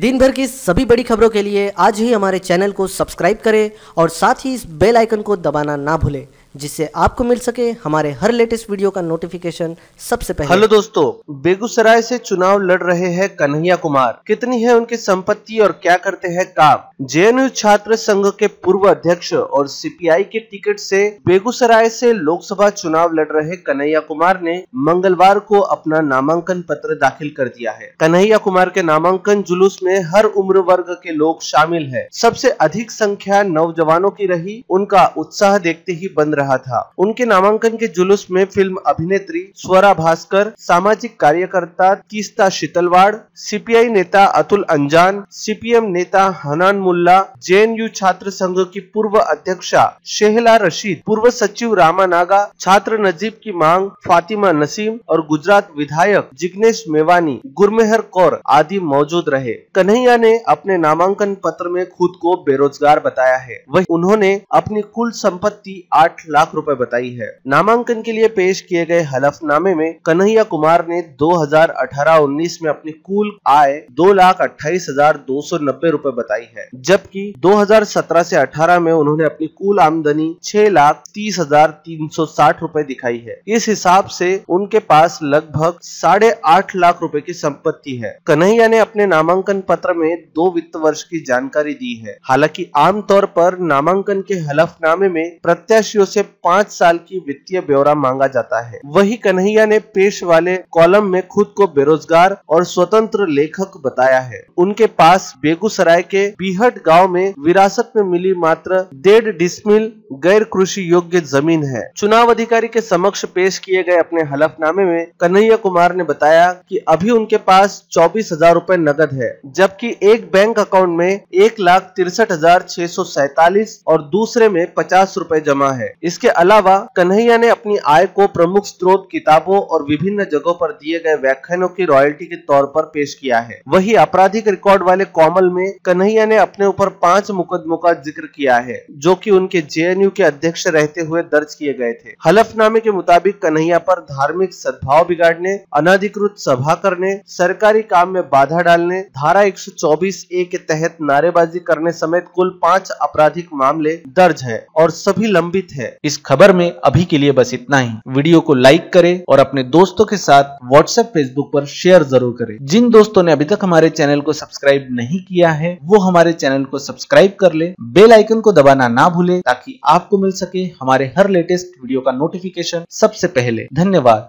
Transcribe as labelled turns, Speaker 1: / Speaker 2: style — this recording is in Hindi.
Speaker 1: दिन भर की सभी बड़ी खबरों के लिए आज ही हमारे चैनल को सब्सक्राइब करें और साथ ही इस बेल आइकन को दबाना ना भूलें जिससे आपको मिल सके हमारे हर लेटेस्ट वीडियो का नोटिफिकेशन सबसे पहले हेलो दोस्तों बेगूसराय से चुनाव लड़ रहे हैं कन्हैया कुमार कितनी है उनकी संपत्ति और क्या करते हैं काम जेएनयू छात्र संघ के पूर्व अध्यक्ष और सीपीआई के टिकट से बेगूसराय से लोकसभा चुनाव लड़ रहे कन्हैया कुमार ने मंगलवार को अपना नामांकन पत्र दाखिल कर दिया है कन्हैया कुमार के नामांकन जुलूस में हर उम्र वर्ग के लोग शामिल हैं। सबसे अधिक संख्या नौजवानों की रही उनका उत्साह देखते ही बन रहा था उनके नामांकन के जुलूस में फिल्म अभिनेत्री स्वरा भास्कर सामाजिक कार्यकर्ता तीस्ता शीतलवाड़ सीपीआई नेता अतुल अंजान सीपीएम नेता हनान मुल्ला जे छात्र संघ की पूर्व अध्यक्षा शेहला रशीद पूर्व सचिव रामा नागा छात्र नजीब की मांग फातिमा नसीम और गुजरात विधायक जिग्नेश मेवानी गुरमेहर कौर आदि मौजूद रहे कन्हैया ने अपने नामांकन पत्र में खुद को बेरोजगार बताया है वही उन्होंने अपनी कुल संपत्ति आठ लाख रूपए बताई है नामांकन के लिए पेश किए गए हलफनामे में कन्हैया कुमार ने दो हजार में अपनी कुल आय दो लाख अट्ठाईस हजार दो सौ नब्बे रूपए बताई है जबकि 2017 से 18 में उन्होंने अपनी कुल आमदनी छह लाख तीस हजार तीन सौ साठ रूपए दिखाई है इस हिसाब से उनके पास लगभग साढ़े आठ लाख रुपए की संपत्ति है कन्हैया ने अपने नामांकन पत्र में दो वित्त वर्ष की जानकारी दी है हालांकि आमतौर पर नामांकन के हलफनामे में प्रत्याशियों से पाँच साल की वित्तीय ब्यौरा मांगा जाता है वही कन्हैया ने पेश वाले कॉलम में खुद को बेरोजगार और स्वतंत्र लेखक बताया है उनके पास बेगूसराय के बीहड़ तिलहट गांव में विरासत में मिली मात्र डेढ़ डिस्मिल गैर कृषि योग्य जमीन है चुनाव अधिकारी के समक्ष पेश किए गए अपने हलफनामे में कन्हैया कुमार ने बताया कि अभी उनके पास चौबीस हजार रूपए नकद है जबकि एक बैंक अकाउंट में एक लाख तिरसठ हजार छह सौ सैतालीस और दूसरे में पचास रूपए जमा है इसके अलावा कन्हैया ने अपनी आय को प्रमुख स्रोत किताबों और विभिन्न जगहों पर दिए गए व्याख्यानों की रॉयल्टी के तौर पर पेश किया है वही आपराधिक रिकॉर्ड वाले कॉमल में कन्हैया ने अपनी अपने ऊपर पांच मुकदमों का जिक्र किया है जो कि उनके जेएनयू के अध्यक्ष रहते हुए दर्ज किए गए थे हलफनामे के मुताबिक कन्हैया पर धार्मिक सद्भाव बिगाड़ने अनाधिकृत सभा करने सरकारी काम में बाधा डालने धारा एक ए के तहत नारेबाजी करने समेत कुल पाँच आपराधिक मामले दर्ज है और सभी लंबित है इस खबर में अभी के लिए बस इतना ही वीडियो को लाइक करे और अपने दोस्तों के साथ व्हाट्सएप फेसबुक पर शेयर जरूर करें जिन दोस्तों ने अभी तक हमारे चैनल को सब्सक्राइब नहीं किया है वो हमारे चैनल को सब्सक्राइब कर ले बेल आइकन को दबाना ना भूले ताकि आपको मिल सके हमारे हर लेटेस्ट वीडियो का नोटिफिकेशन सबसे पहले धन्यवाद